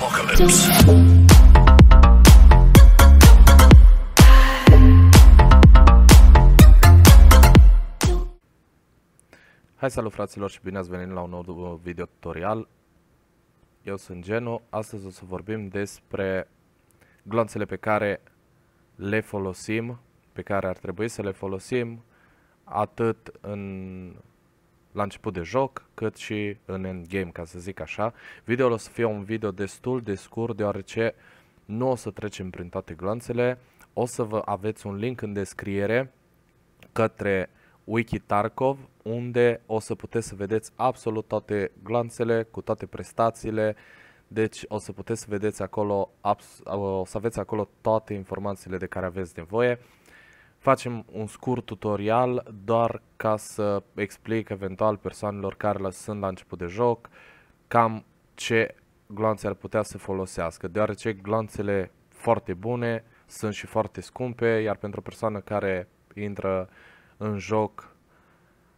Apocalypse. Hai salut fraților și bine ați venit la un nou video tutorial. Eu sunt Genu, astăzi o să vorbim despre glonțele pe care le folosim, pe care ar trebui să le folosim atât în la început de joc, cât și în endgame, ca să zic așa. Videoul o să fie un video destul de scurt, deoarece nu o să trecem prin toate glanțele. O să vă aveți un link în descriere către Wiki Tarkov, unde o să puteți să vedeți absolut toate glanțele, cu toate prestațiile, deci o să puteți să vedeți acolo, o să aveți acolo toate informațiile de care aveți nevoie facem un scurt tutorial doar ca să explic eventual persoanelor care sunt la început de joc cam ce gloanțe ar putea să folosească, deoarece gloanțele foarte bune sunt și foarte scumpe, iar pentru o persoană care intră în joc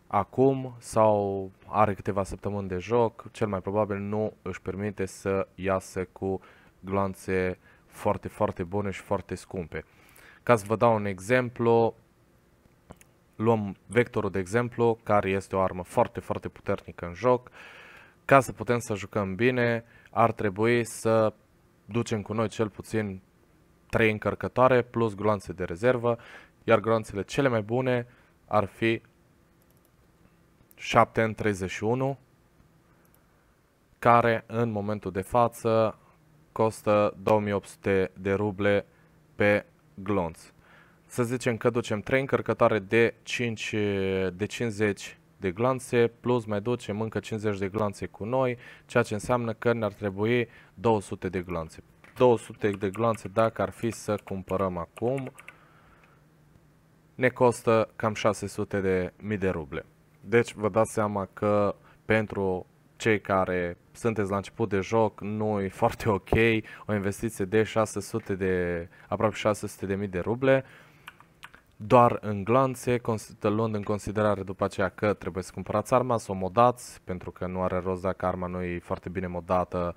acum sau are câteva săptămâni de joc, cel mai probabil nu își permite să iasă cu gloanțe foarte, foarte bune și foarte scumpe. Ca să vă dau un exemplu, luăm vectorul de exemplu, care este o armă foarte, foarte puternică în joc. Ca să putem să jucăm bine, ar trebui să ducem cu noi cel puțin 3 încărcătoare plus gloanțe de rezervă, iar gloanțele cele mai bune ar fi 7 în 31 care în momentul de față costă 2800 de ruble pe glonț. Să zicem că ducem 3 încărcătoare de, 5, de 50 de glanțe, plus mai ducem încă 50 de glanțe cu noi, ceea ce înseamnă că ne-ar trebui 200 de glanțe. 200 de glanțe dacă ar fi să cumpărăm acum, ne costă cam 600 de mii de ruble. Deci vă dați seama că pentru cei care sunteți la început de joc, nu e foarte ok, o investiție de 600 de, aproape 600 de mii de ruble, doar în glanțe, luând în considerare după aceea că trebuie să cumpărați arma, să o modați, pentru că nu are rost dacă arma nu e foarte bine modată,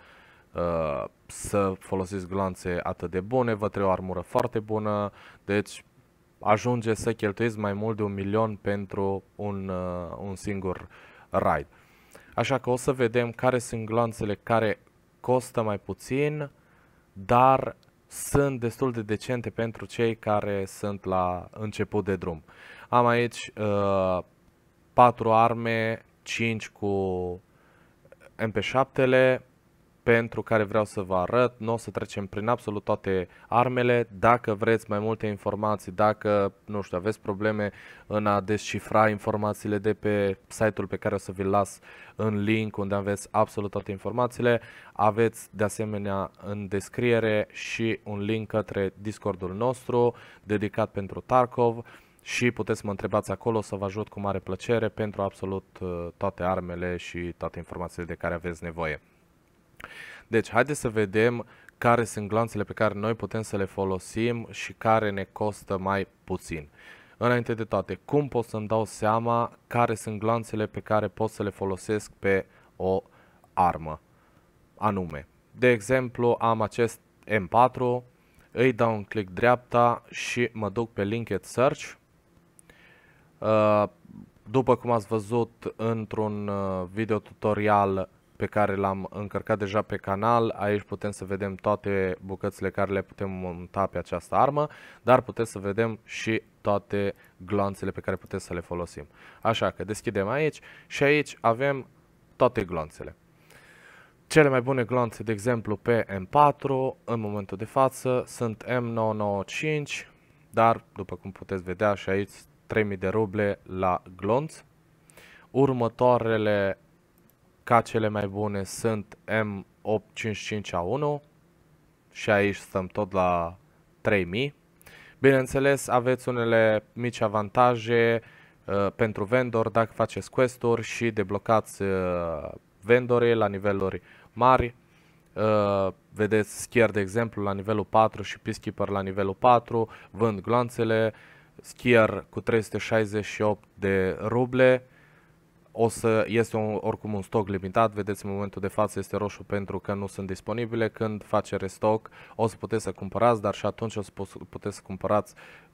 uh, să folosiți glanțe atât de bune, vă trebuie o armură foarte bună, deci ajunge să cheltuiți mai mult de un milion pentru un, uh, un singur ride. Așa că o să vedem care sunt gloanțele care costă mai puțin, dar sunt destul de decente pentru cei care sunt la început de drum. Am aici uh, 4 arme, 5 cu MP7-le, pentru care vreau să vă arăt. Nu o să trecem prin absolut toate armele. Dacă vreți mai multe informații, dacă nu știu, aveți probleme în a descifra informațiile de pe site-ul pe care o să vi-l las în link unde aveți absolut toate informațiile, aveți de asemenea în descriere și un link către Discordul nostru dedicat pentru Tarkov și puteți să mă întrebați acolo, să vă ajut cu mare plăcere pentru absolut uh, toate armele și toate informațiile de care aveți nevoie. Deci, haideți să vedem care sunt glanțele pe care noi putem să le folosim și care ne costă mai puțin. Înainte de toate, cum pot să-mi dau seama care sunt glanțele pe care pot să le folosesc pe o armă anume? De exemplu, am acest M4, îi dau un click dreapta și mă duc pe Linked Search. Uh, după cum ați văzut într-un uh, video tutorial pe care l-am încărcat deja pe canal, aici putem să vedem toate bucățile care le putem monta pe această armă, dar putem să vedem și toate gloanțele pe care putem să le folosim. Așa că deschidem aici și aici avem toate gloanțele. Cele mai bune gloanțe, de exemplu, pe M4, în momentul de față, sunt M995, dar, după cum puteți vedea și aici, 3000 de ruble la glonț. Următoarele ca cele mai bune sunt M855A1 și aici stăm tot la 3000. Bineînțeles, aveți unele mici avantaje uh, pentru vendor dacă faceți quest-uri și deblocați uh, vendorii la niveluri mari. Uh, vedeți schier de exemplu, la nivelul 4 și Peacekeeper la nivelul 4, vând gloanțele, schier cu 368 de ruble, o să este un, oricum un stoc limitat, vedeți în momentul de față este roșu pentru că nu sunt disponibile, când face restoc o să puteți să cumpărați, dar și atunci o să puteți să cumpărați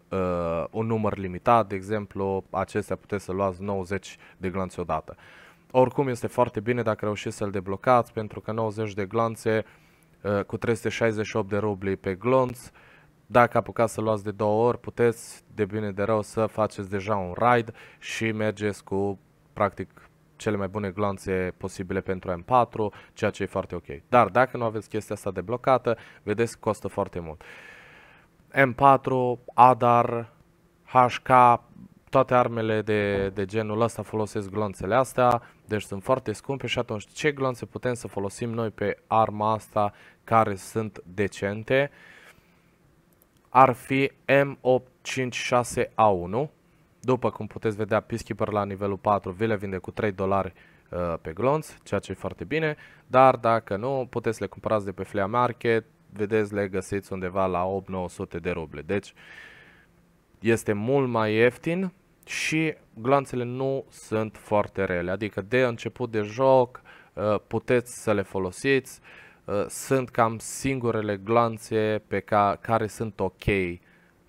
uh, un număr limitat, de exemplu acestea puteți să luați 90 de glanțe odată. Oricum este foarte bine dacă reușiți să-l deblocați pentru că 90 de glanțe uh, cu 368 de rubli pe glonț, dacă apucați să luați de două ori, puteți de bine de rău să faceți deja un raid și mergeți cu practic cele mai bune gloanțe posibile pentru M4, ceea ce e foarte ok. Dar dacă nu aveți chestia asta deblocată, vedeți costă foarte mult. M4, ADAR, HK, toate armele de, de genul ăsta folosesc glonțele astea, deci sunt foarte scumpe și atunci ce glonțe putem să folosim noi pe arma asta care sunt decente? Ar fi M856A1, după cum puteți vedea, Peacekeeper la nivelul 4 vi le vinde cu 3 dolari uh, pe glonț, ceea ce e foarte bine, dar dacă nu, puteți le cumpărați de pe Flea Market, vedeți, le găsiți undeva la 8-900 de ruble. Deci este mult mai ieftin și glanțele nu sunt foarte rele, adică de început de joc uh, puteți să le folosiți, uh, sunt cam singurele glanțe pe ca, care sunt ok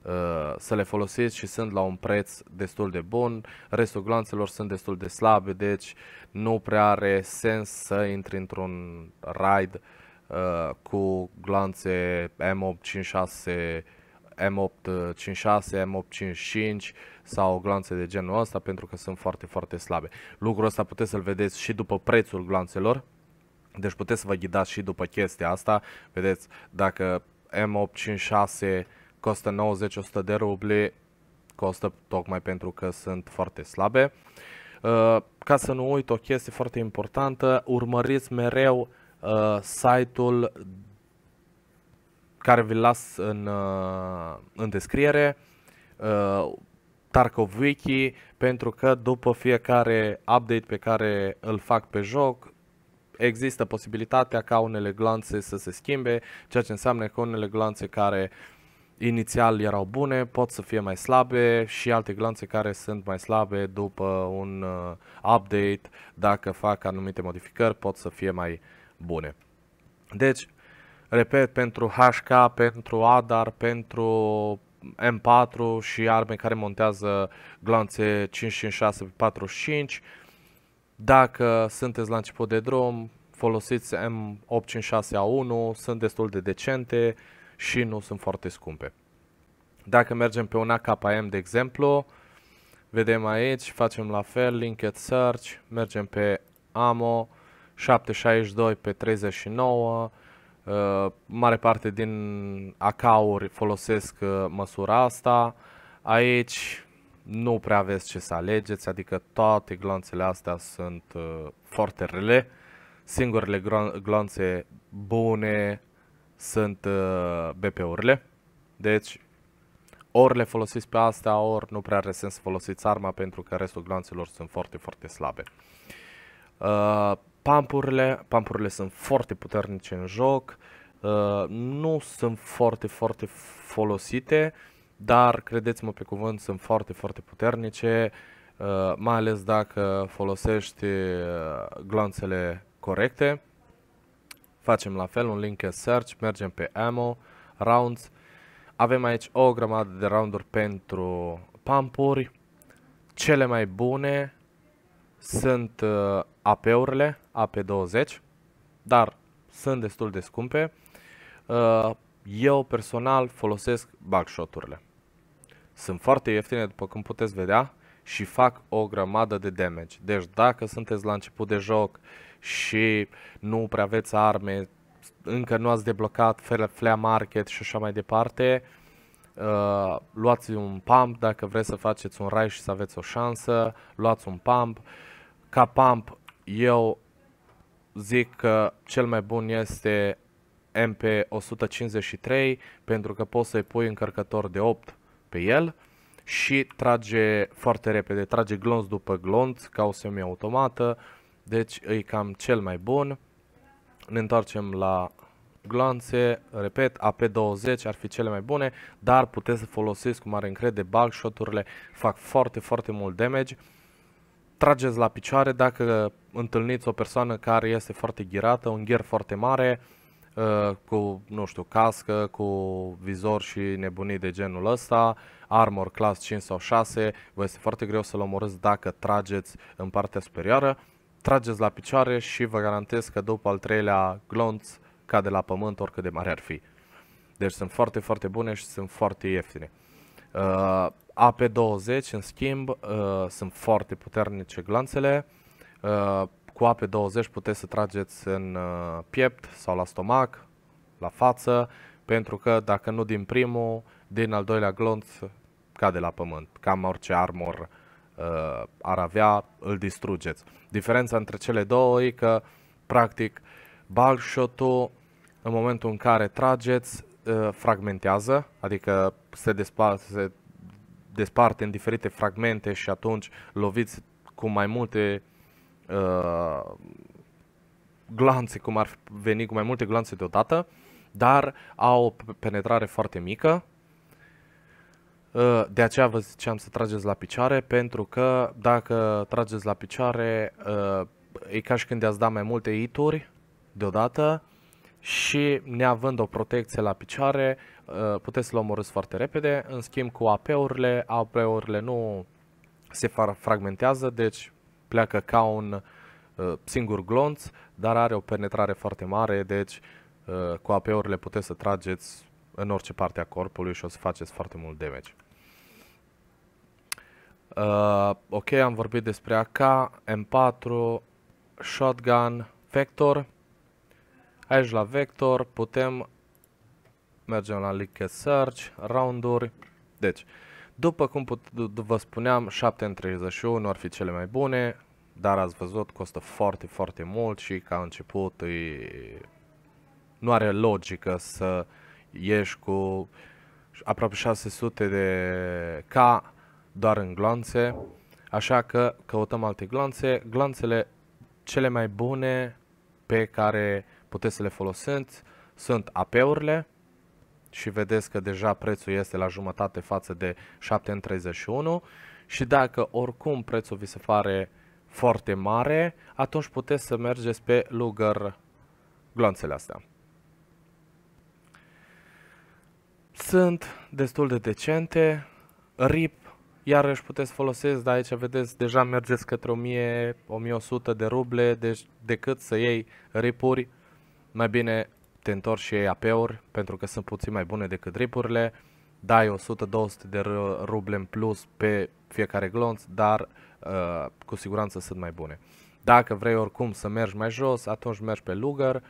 Uh, să le folosesc și sunt la un preț destul de bun, restul glanțelor sunt destul de slabe, deci nu prea are sens să intri într-un ride uh, cu glanțe M856, M856, M855 sau glanțe de genul ăsta pentru că sunt foarte, foarte slabe. Lucrul ăsta puteți să-l vedeți și după prețul glanțelor, deci puteți să vă ghidați și după chestia asta, vedeți dacă M856 costă 90-100 de ruble, costă tocmai pentru că sunt foarte slabe. Uh, ca să nu uit o chestie foarte importantă, urmăriți mereu uh, site-ul care vi l las în, uh, în descriere, Tarkov Wiki, pentru că după fiecare update pe care îl fac pe joc, există posibilitatea ca unele glanțe să se schimbe, ceea ce înseamnă că unele glanțe care uh, inițial erau bune, pot să fie mai slabe și alte glanțe care sunt mai slabe după un uh, update, dacă fac anumite modificări, pot să fie mai bune. Deci, repet, pentru HK, pentru ADAR, pentru M4 și arme care montează glanțe 556 pe 45, dacă sunteți la început de drum, folosiți M856A1, sunt destul de decente, și nu sunt foarte scumpe. Dacă mergem pe un AKM, de exemplu, vedem aici, facem la fel, linked search, mergem pe AMO, 762 pe 39, uh, mare parte din AK-uri folosesc uh, măsura asta. Aici nu prea aveți ce să alegeți, adică toate glonțele astea sunt uh, foarte rele. Singurele glonțe bune sunt uh, BP-urile. Deci, ori le folosiți pe astea, ori nu prea are sens să folosiți arma pentru că restul glanțelor sunt foarte, foarte slabe. Uh, pampurile, pampurile sunt foarte puternice în joc, uh, nu sunt foarte, foarte folosite, dar credeți-mă pe cuvânt, sunt foarte, foarte puternice, uh, mai ales dacă folosești uh, glanțele corecte. Facem la fel un link search, mergem pe ammo, rounds. Avem aici o grămadă de rounduri pentru pampuri. Cele mai bune sunt uh, AP-urile, AP20, dar sunt destul de scumpe. Uh, eu personal folosesc backshot-urile. Sunt foarte ieftine, după cum puteți vedea, și fac o grămadă de damage. Deci dacă sunteți la început de joc și nu prea aveți arme, încă nu ați deblocat Flea Market și așa mai departe, uh, luați un pump dacă vreți să faceți un rai și să aveți o șansă, luați un pump. Ca pump eu zic că cel mai bun este MP153 pentru că poți să-i pui încărcător de 8 pe el și trage foarte repede, trage glonț după glonț ca o semi-automată, deci e cam cel mai bun. Ne întoarcem la glanțe, repet, AP20 ar fi cele mai bune, dar puteți să folosiți cu mare încredere buckshot-urile, fac foarte, foarte mult damage. Trageți la picioare dacă întâlniți o persoană care este foarte ghirată, un gher foarte mare, uh, cu, nu știu, cască, cu vizor și nebunii de genul ăsta, armor class 5 sau 6, vă este foarte greu să-l omorâți dacă trageți în partea superioară trageți la picioare și vă garantez că după al treilea glonț cade la pământ oricât de mare ar fi. Deci sunt foarte, foarte bune și sunt foarte ieftine. Uh, AP20, în schimb, uh, sunt foarte puternice glanțele. Uh, cu AP20 puteți să trageți în uh, piept sau la stomac, la față, pentru că dacă nu din primul, din al doilea glonț cade la pământ, cam orice armor uh, ar avea, îl distrugeți. Diferența între cele două e că, practic, balșotul, în momentul în care trageți, uh, fragmentează, adică se, despar, se desparte în diferite fragmente și atunci loviți cu mai multe uh, glanțe, cum ar veni cu mai multe glanțe deodată, dar au o penetrare foarte mică Uh, de aceea vă ziceam să trageți la picioare, pentru că dacă trageți la picioare, uh, e ca și când i-ați dat mai multe ituri deodată și neavând o protecție la picioare, uh, puteți să-l omorâți foarte repede. În schimb cu AP-urile, AP-urile nu se fragmentează, deci pleacă ca un singur glonț, dar are o penetrare foarte mare, deci cu AP-urile puteți să trageți în orice parte a corpului și o să faceți foarte mult damage. Uh, ok, am vorbit despre AK, M4, Shotgun, Vector. Aici la Vector putem merge la Liquid Search, rounduri. Deci, după cum put, vă spuneam, 7 în 31 ar fi cele mai bune, dar ați văzut, costă foarte, foarte mult și ca început e... nu are logică să ieși cu aproape 600 de K doar în glanțe, așa că căutăm alte glanțe. Glanțele cele mai bune pe care puteți să le folosiți sunt AP-urile și vedeți că deja prețul este la jumătate față de 7,31 și dacă oricum prețul vi se pare foarte mare, atunci puteți să mergeți pe Luger glanțele astea. Sunt destul de decente. RIP, iarăși puteți folosesc, dar aici vedeți, deja mergeți către 1000, 1100 de ruble, deci decât să iei ripuri, mai bine te întorci și iei AP-uri, pentru că sunt puțin mai bune decât ripurile. Dai 100-200 de ruble în plus pe fiecare glonț, dar uh, cu siguranță sunt mai bune. Dacă vrei oricum să mergi mai jos, atunci mergi pe Luger,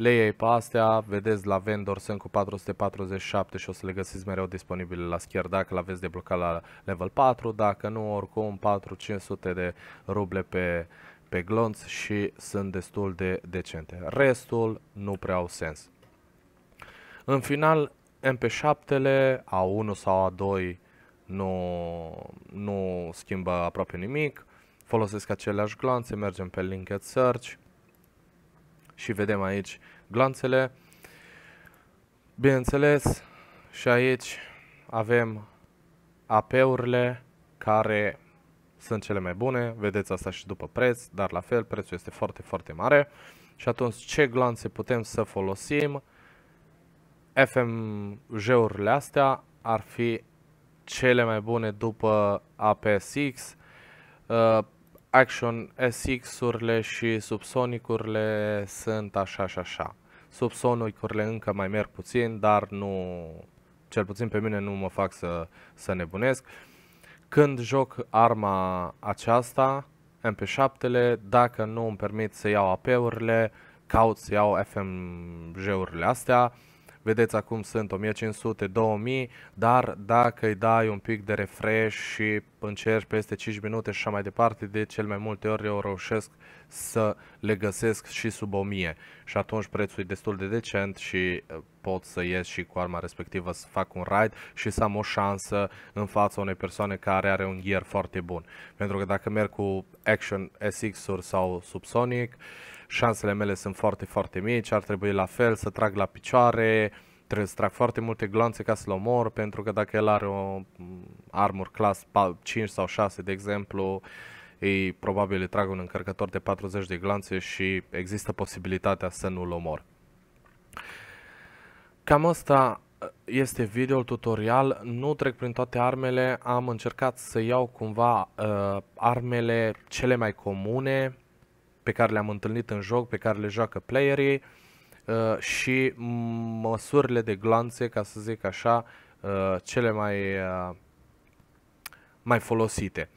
le iei pe astea, vedeți la vendor sunt cu 447 și o să le găsiți mereu disponibile la schier dacă l-aveți deblocat la level 4, dacă nu oricum 4-500 de ruble pe, pe glonț și sunt destul de decente. Restul nu prea au sens. În final, MP7-le, A1 sau A2 nu, nu schimbă aproape nimic, folosesc aceleași glanțe, mergem pe Linked Search, și vedem aici glanțele. Bineînțeles, și aici avem AP-urile care sunt cele mai bune, vedeți asta și după preț, dar la fel prețul este foarte, foarte mare. Și atunci ce glanțe putem să folosim? fmj urile astea ar fi cele mai bune după APSX. Uh, Action SX-urile și subsonicurile sunt așa și așa. Subsonicurile încă mai merg puțin, dar nu, cel puțin pe mine nu mă fac să, să nebunesc. Când joc arma aceasta, MP7-le, dacă nu îmi permit să iau AP-urile, caut să iau FMG-urile astea, uh, vedeți acum sunt 1500, 2000, dar dacă îi dai un pic de refresh și încerci peste 5 minute și așa mai departe, de cel mai multe ori eu reușesc să le găsesc și sub 1000 și atunci prețul e destul de decent și uh, pot să ies și cu arma respectivă să fac un raid și să am o șansă în fața unei persoane care are un gear foarte bun. Pentru că dacă merg cu Action SX-uri sau Subsonic, uh, șansele mele sunt foarte, foarte mici, ar trebui la fel să trag la picioare, trebuie să trag foarte multe gloanțe ca să-l omor, pentru că dacă el are o mm, armor class 5 sau 6, de exemplu, ei probabil îi trag un încărcător de 40 de glanțe și există posibilitatea să nu-l omor. Cam asta este video tutorial, nu trec prin toate armele, am încercat să iau cumva uh, armele cele mai comune, pe care le-am întâlnit în joc, pe care le joacă playerii uh, și măsurile de glanțe, ca să zic așa, uh, cele mai, uh, mai folosite.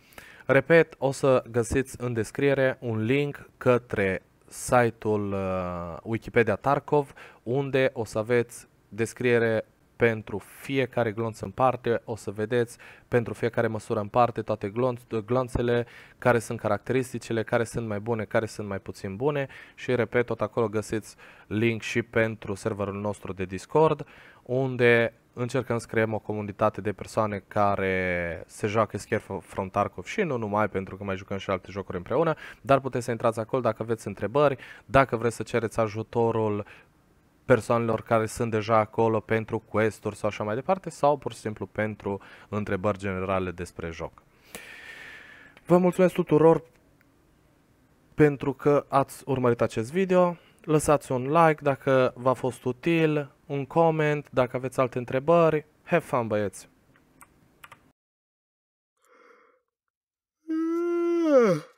Repet, o să găsiți în descriere un link către site-ul uh, Wikipedia Tarkov, unde o să aveți descriere pentru fiecare glonț în parte, o să vedeți pentru fiecare măsură în parte toate glonț, glonțele, care sunt caracteristicile, care sunt mai bune, care sunt mai puțin bune și repet, tot acolo găsiți link și pentru serverul nostru de Discord, unde încercăm să creăm o comunitate de persoane care se joacă Schier from Tarkov și nu numai, pentru că mai jucăm și alte jocuri împreună, dar puteți să intrați acolo dacă aveți întrebări, dacă vreți să cereți ajutorul persoanelor care sunt deja acolo pentru quest-uri sau așa mai departe sau pur și simplu pentru întrebări generale despre joc. Vă mulțumesc tuturor pentru că ați urmărit acest video. Lăsați un like dacă v-a fost util, un coment dacă aveți alte întrebări. Have fun, băieți! Ugh. Ah!